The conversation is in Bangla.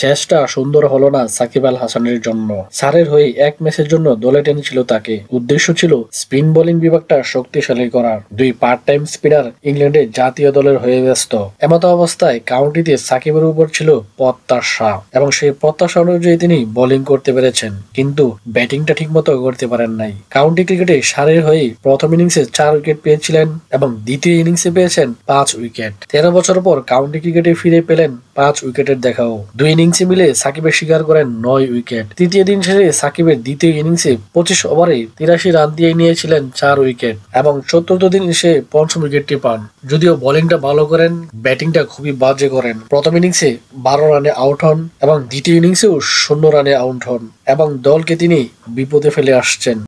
শেষটা সুন্দর হলো না সাকিব আল হাসানের জন্য সারের হয়ে এক ম্যাচের জন্য দলে টেনেছিল তাকে উদ্দেশ্য ছিল স্পিন বোলিং বিভাগটা শক্তিশালী করার দুই পার্ট টাইম স্পিনার ইংল্যান্ডের জাতীয় দলের হয়ে ব্যস্ত এমত অবস্থায় কাউন্টিতে সাকিবের উপর ছিল প্রত্যাশা এবং সেই প্রত্যাশা অনুযায়ী তিনি বোলিং করতে পেরেছেন কিন্তু ব্যাটিংটা ঠিকমতো করতে পারেন নাই কাউন্টি ক্রিকেটে সারের হয়ে প্রথম ইনিংসে চার উইকেট পেয়েছিলেন এবং দ্বিতীয় ইনিংসে পেয়েছেন পাঁচ উইকেট তেরো বছর পর কাউন্টি ক্রিকেটে ফিরে পেলেন পাঁচ উইকেটের দেখাও দুই ইনিংস ইনিংসে মিলে সাকিবের শিকার করেন নয় উইকেট তৃতীয় দিন শেষে সাকিবের দ্বিতীয় ইনিংসে পঁচিশ ওভারে তিরাশি রান দিয়ে নিয়েছিলেন চার উইকেট এবং চতুর্থ দিন এসে পঞ্চম উইকেটটি পান যদিও বোলিংটা ভালো করেন ব্যাটিংটা খুবই বাজে করেন প্রথম ইনিংসে বারো রানে আউট হন এবং দ্বিতীয় ইনিংসেও শূন্য রানে আউট হন এবং দলকে তিনি বিপদে ফেলে আসছেন